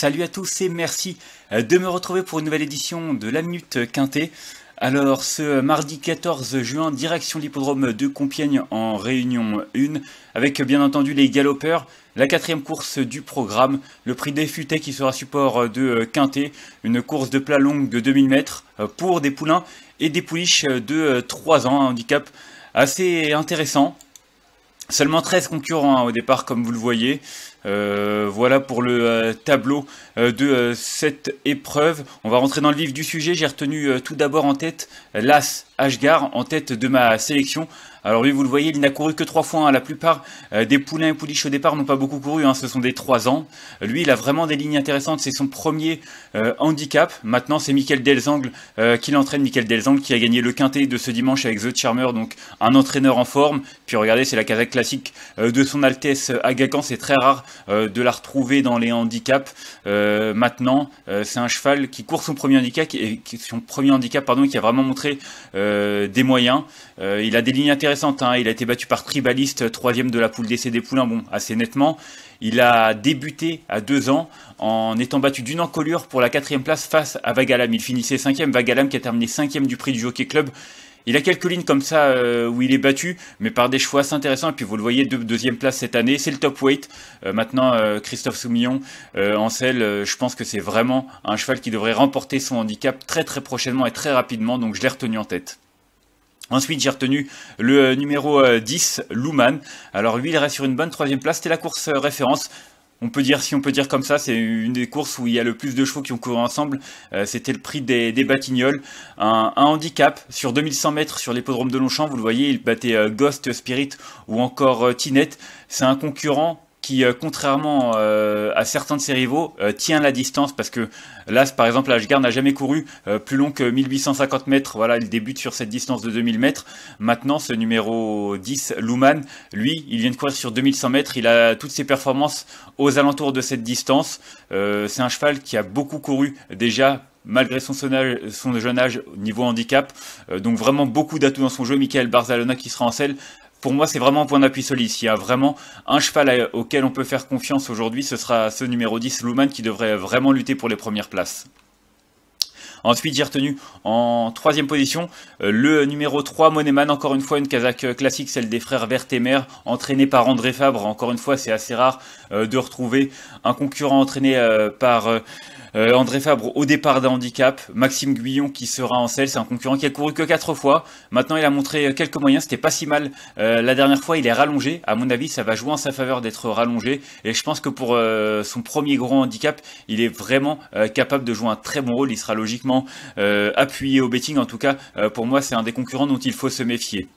Salut à tous et merci euh, de me retrouver pour une nouvelle édition de La Minute Quintée. Alors ce mardi 14 juin, direction l'hippodrome de Compiègne en Réunion 1, avec bien entendu les galopeurs, la quatrième course du programme, le prix des qui sera support de euh, Quintet, une course de plat longue de 2000 mètres euh, pour des poulains et des pouliches de 3 ans, handicap assez intéressant Seulement 13 concurrents hein, au départ, comme vous le voyez. Euh, voilà pour le euh, tableau euh, de cette épreuve. On va rentrer dans le vif du sujet. J'ai retenu tout d'abord en tête l'As Ashgar en tête de ma sélection. Alors lui, vous le voyez, il n'a couru que trois fois. Hein. La plupart euh, des poulains et pouliches au départ n'ont pas beaucoup couru. Hein. Ce sont des trois ans. Lui, il a vraiment des lignes intéressantes. C'est son premier euh, handicap. Maintenant, c'est Michael Delzangle euh, qui l'entraîne. Michael Delzangle qui a gagné le quintet de ce dimanche avec The Charmer. Donc un entraîneur en forme. Puis regardez, c'est la casaque classique de son Altesse Agacan. C'est très rare de la retrouver dans les handicaps. maintenant, c'est un cheval qui court son premier handicap et son premier handicap pardon, qui a vraiment montré euh, des moyens. Euh, il a des lignes intéressantes. Hein. Il a été battu par Tribaliste, troisième de la poule d'essai des poulains, bon, assez nettement. Il a débuté à deux ans en étant battu d'une encolure pour la quatrième place face à Vagalam. Il finissait cinquième. Vagalam qui a terminé cinquième du prix du Jockey Club il a quelques lignes comme ça euh, où il est battu, mais par des chevaux assez intéressants. Et puis vous le voyez, deuxième place cette année, c'est le top weight. Euh, maintenant, euh, Christophe Soumillon, en selle, je pense que c'est vraiment un cheval qui devrait remporter son handicap très très prochainement et très rapidement. Donc je l'ai retenu en tête. Ensuite, j'ai retenu le numéro 10, louman Alors lui, il reste sur une bonne troisième place. C'était la course référence on peut dire, si on peut dire comme ça, c'est une des courses où il y a le plus de chevaux qui ont couru ensemble. Euh, c'était le prix des, des Batignolles. Un, handicap sur 2100 mètres sur l'hippodrome de Longchamp. Vous le voyez, il battait euh, Ghost Spirit ou encore euh, Tinette. C'est un concurrent qui, euh, contrairement euh, à certains de ses rivaux, euh, tient la distance parce que là, par exemple, Ashgar n'a jamais couru plus long que 1850 mètres. Voilà, il débute sur cette distance de 2000 mètres. Maintenant, ce numéro 10, Luman, lui, il vient de courir sur 2100 mètres. Il a toutes ses performances aux alentours de cette distance. C'est un cheval qui a beaucoup couru déjà malgré son, son jeune âge au niveau handicap. donc vraiment beaucoup d'atouts dans son jeu. Michael Barzalona qui sera en selle pour moi, c'est vraiment un point d'appui solide. S'il y a vraiment un cheval auquel on peut faire confiance aujourd'hui, ce sera ce numéro 10, Luman, qui devrait vraiment lutter pour les premières places. Ensuite, j'ai retenu en troisième position euh, le numéro 3, Moneman, encore une fois une Kazakh euh, classique, celle des frères Vertemer, Entraîné par André Fabre. Encore une fois, c'est assez rare euh, de retrouver un concurrent entraîné par... André Fabre au départ d'un handicap, Maxime Guyon qui sera en selle, c'est un concurrent qui a couru que 4 fois. Maintenant, il a montré quelques moyens, c'était pas si mal. la dernière fois, il est rallongé. À mon avis, ça va jouer en sa faveur d'être rallongé. Et je pense que pour son premier Grand handicap, il est vraiment capable de jouer un très bon rôle. Il sera logiquement euh, appuyé au betting. En tout cas, euh, pour moi, c'est un des concurrents dont il faut se méfier.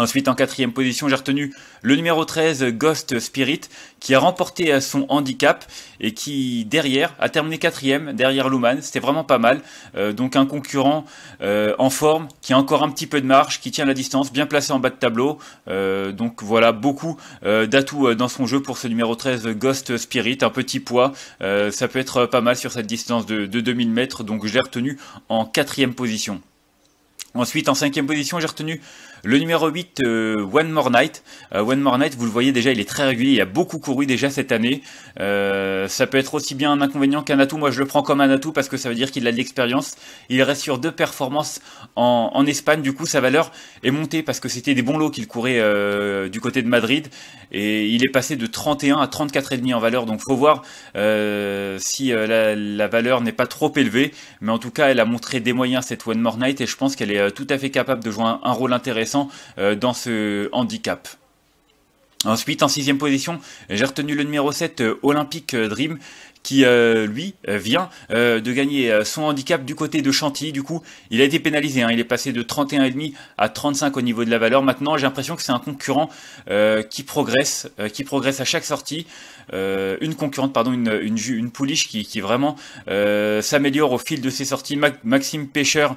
Ensuite, en quatrième position, j'ai retenu le numéro 13, Ghost Spirit, qui a remporté son handicap et qui, derrière, a terminé quatrième, derrière Luman. C'était vraiment pas mal. Euh, donc un concurrent euh, en forme, qui a encore un petit peu de marche, qui tient la distance, bien placé en bas de tableau. Euh, donc voilà, beaucoup d'atouts dans son jeu pour ce numéro 13, Ghost Spirit. Un petit poids, ça peut être pas mal sur cette distance de, de 2000 mètres. Donc j'ai retenu en quatrième position. Ensuite, en cinquième position, j'ai retenu le numéro 8, euh, One More Night. Euh, One More Night, vous le voyez déjà, il est très régulier, il a beaucoup couru déjà cette année. Euh, ça peut être aussi bien un inconvénient qu'un atout. Moi, je le prends comme un atout parce que ça veut dire qu'il a de l'expérience. Il reste sur deux performances en, Espagne. Du coup, sa valeur est montée parce que c'était des bons lots qu'il courait du côté de Madrid. Et il est passé de 31 à 34,5 en valeur. Donc, faut voir si la, la valeur n'est pas trop élevée. Mais en tout cas, elle a montré des moyens cette One More Night et je pense qu'elle est euh, tout à fait capable de jouer un, rôle intéressant euh, dans ce handicap. Ensuite, en sixième position, j'ai retenu le numéro 7, euh, Olympic Dream, qui, euh, lui, euh, vient euh, de gagner son handicap du côté de Chantilly. Du coup, il a été pénalisé. Hein. Il est passé de 31,5 à 35 au niveau de la valeur. Maintenant, j'ai l'impression que c'est un concurrent qui progresse, qui progresse à chaque sortie. une concurrente, pardon, une, une, pouliche qui, vraiment s'améliore au fil de ses sorties. Maxime Pêcheur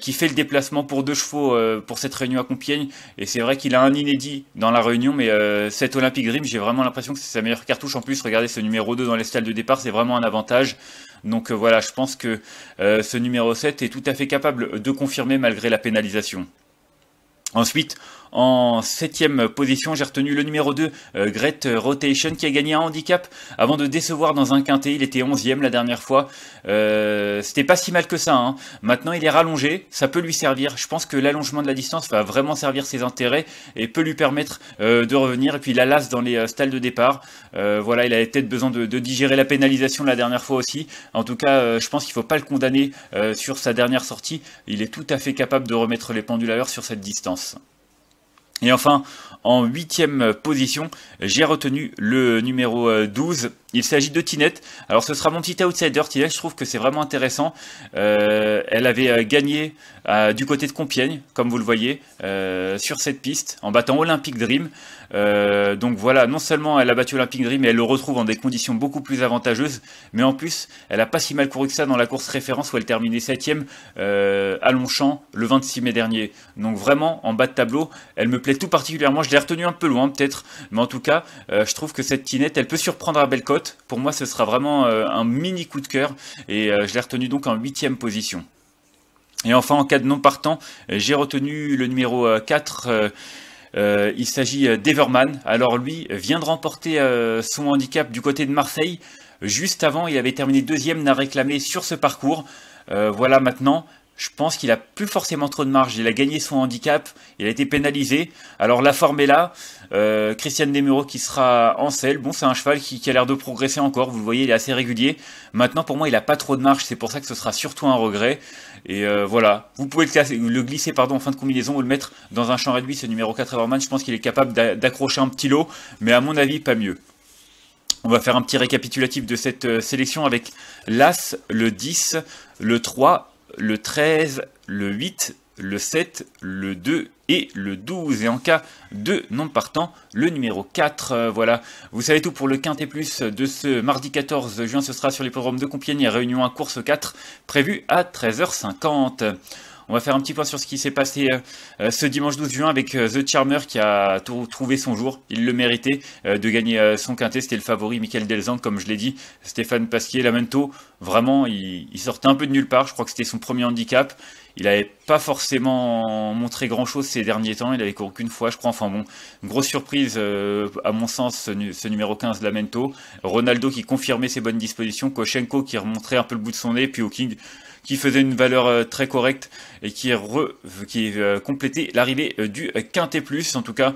qui fait le déplacement pour deux chevaux pour cette réunion à Compiègne. Et c'est vrai qu'il a un inédit dans la réunion, mais cette Olympic Dream, j'ai vraiment l'impression que c'est sa meilleure cartouche. En plus, regardez ce numéro 2 dans les l'estal de départ, c'est vraiment un avantage. Donc euh, voilà, je pense que euh, ce numéro 7 est tout à fait capable de confirmer malgré la pénalisation. Ensuite, en septième position, j'ai retenu le numéro 2, euh, Grete Rotation, qui a gagné un handicap avant de décevoir dans un quintet. Il était 11 la dernière fois. Euh, c'était pas si mal que ça. Hein. Maintenant, il est rallongé. Ça peut lui servir. Je pense que l'allongement de la distance va vraiment servir ses intérêts et peut lui permettre euh, de revenir. Et puis, il a l'as dans les stalles de départ. voilà, il avait peut-être besoin de, digérer la pénalisation la dernière fois aussi. En tout cas, je pense qu'il ne faut pas le condamner sur sa dernière sortie. Il est tout à fait capable de remettre les pendules à l'heure sur cette distance. Et enfin, en huitième position, j'ai retenu le numéro 12, il s'agit de Tinette. Alors ce sera mon petit outsider. Tinette, je trouve que c'est vraiment intéressant. Euh, elle avait euh, gagné euh, du côté de Compiègne, comme vous le voyez, sur cette piste, en battant Olympic Dream. donc voilà, non seulement elle a battu Olympic Dream, mais elle le retrouve en des conditions beaucoup plus avantageuses, mais en plus, elle n'a pas si mal couru que ça dans la course référence où elle terminait 7 ème à Longchamp le 26 mai dernier. Donc vraiment, en bas de tableau, elle me plaît tout particulièrement. Je l'ai retenue un peu loin peut-être, mais en tout cas, je trouve que cette Tinette, elle peut surprendre à Belcote. Pour moi, ce sera vraiment euh, un mini coup de cœur et euh, je l'ai retenu donc en huitième position. Et enfin, en cas de non partant, j'ai retenu le numéro 4. Euh, il s'agit d'Everman. Alors lui vient de remporter son handicap du côté de Marseille. Juste avant, il avait terminé deuxième, n'a réclamé sur ce parcours. voilà maintenant, je pense qu'il a plus forcément trop de marge. Il a gagné son handicap, il a été pénalisé. Alors la forme est là. Euh, Christian Demuro qui sera en selle. Bon, c'est un cheval qui, a l'air de progresser encore. Vous le voyez, il est assez régulier. Maintenant, pour moi, il n'a pas trop de marge. C'est pour ça que ce sera surtout un regret. Et euh, voilà, vous pouvez le, glisser pardon, en fin de combinaison ou le mettre dans un champ réduit. Ce numéro 4 Everman, je pense qu'il est capable d'accrocher un petit lot. Mais à mon avis, pas mieux. On va faire un petit récapitulatif de cette euh, sélection avec l'As, le 10, le 3 le 13, le 8, le 7, le 2 et le 12. Et en cas de non partant, le numéro 4. Euh, voilà, vous savez tout pour le Quintet Plus de ce mardi 14 juin. Ce sera sur les programmes de Compiègne Réunion à course 4, prévue à 13h50. On va faire un petit point sur ce qui s'est passé euh, euh, ce dimanche 12 juin avec euh, The Charmer qui a trouvé son jour. Il le méritait de gagner son quintet. C'était le favori Michael Delzang, comme je l'ai dit. Stéphane Pasquier, Lamento, vraiment, il, sortait un peu de nulle part. Je crois que c'était son premier handicap. Il n'avait pas forcément montré grand-chose ces derniers temps. Il n'avait qu'aucune fois, je crois. Enfin bon, grosse surprise, à mon sens, ce, numéro 15, Lamento. Ronaldo qui confirmait ses bonnes dispositions. Koshenko qui remontrait un peu le bout de son nez. Puis Hawking qui faisait une valeur euh, très correcte et qui, re, qui euh, complétait l'arrivée euh, du Quintet Plus. En tout cas,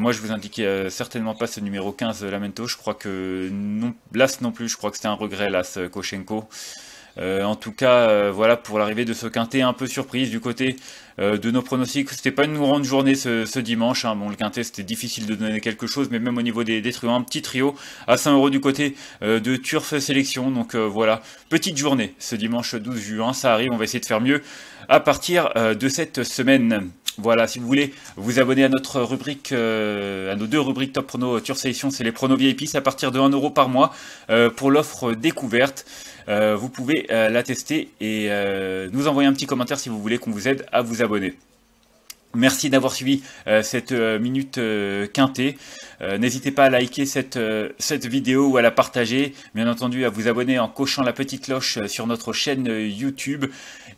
moi je vous indiquais certainement pas ce numéro 15 Lamento. Je crois que non, l'As non plus, je crois que c'était un regret l'As Koshenko. Euh, en tout cas, euh, voilà pour l'arrivée de ce quintet un peu surprise du côté euh, de nos pronostics. C'était pas une grande journée ce, dimanche. Hein. Bon, le quintet, c'était difficile de donner quelque chose, mais même au niveau des, des un petit trio à 100 euros du côté de Turf Sélection. Donc voilà, petite journée ce dimanche 12 juin. Ça arrive, on va essayer de faire mieux à partir de cette semaine. Voilà, si vous voulez vous abonner à notre rubrique, euh, à nos deux rubriques Top Prono euh, Tour Session, c'est les pronos VIP, à partir de 1€ euro par mois euh, pour l'offre découverte. vous pouvez la tester et nous envoyer un petit commentaire si vous voulez qu'on vous aide à vous abonner. Merci d'avoir suivi euh, cette euh, minute euh, quintée. N'hésitez pas à liker cette, cette vidéo ou à la partager. Bien entendu, à vous abonner en cochant la petite cloche sur notre chaîne YouTube.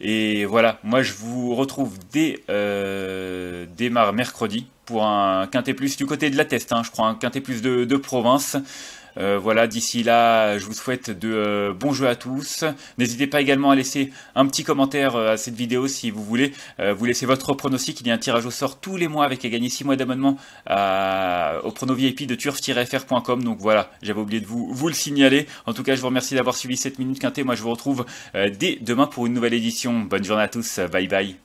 Et voilà, moi je vous retrouve dès, dès mercredi pour un quintet plus du côté de la test, hein, Je crois, un quintet plus de, de province. Euh, voilà, d'ici là, je vous souhaite de euh, bons jeux à tous. N'hésitez pas également à laisser un petit commentaire euh, à cette vidéo si vous voulez. vous laissez votre pronostic, il y a un tirage au sort tous les mois avec à gagner 6 mois d'abonnement au prono de turf-fr.com. Donc voilà, j'avais oublié de vous, vous le signaler. En tout cas, je vous remercie d'avoir suivi cette minute quintée. Moi, je vous retrouve dès demain pour une nouvelle édition. Bonne journée à tous, bye bye.